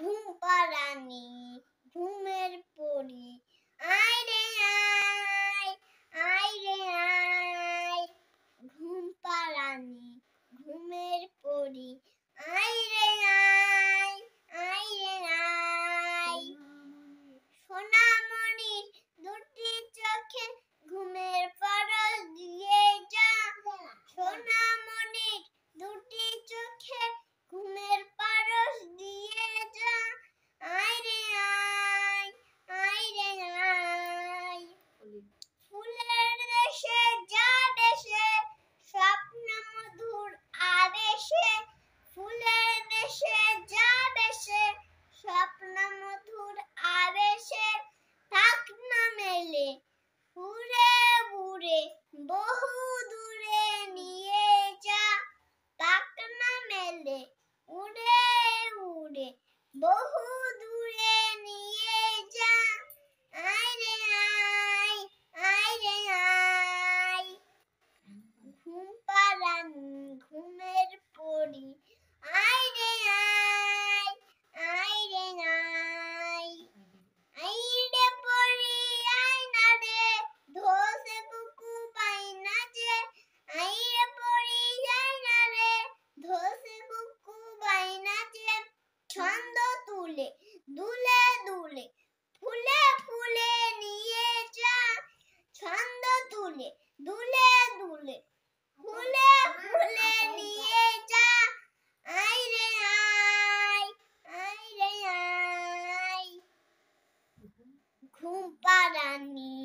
ঘুম পাড়ানি ঘুমের পরি আয় রে আয় আয় রে আয় ঘুম পাড়ানি ঘুমের পরি আয় বহু দূরে নিয়ে যা আয় আই আয় আয় ঘুম পাড়ান ঘুমের পড়ি আয় আই আয় আয় রে আয় আয় পড়ি আয় না রে ধোসে বুকু পাই না যে আইরে রে পড়ি আয় না রে ধোসে বুকু পাই না যে ছন্দ দুলে দুলে দুলে ফুলে ফুলে নিয়ে যা ছন্দ তুলে দুলে দুলে ফুলে ফুলে নিয়ে যা আই রে আই আই রে আই ঘুম পাড়ানি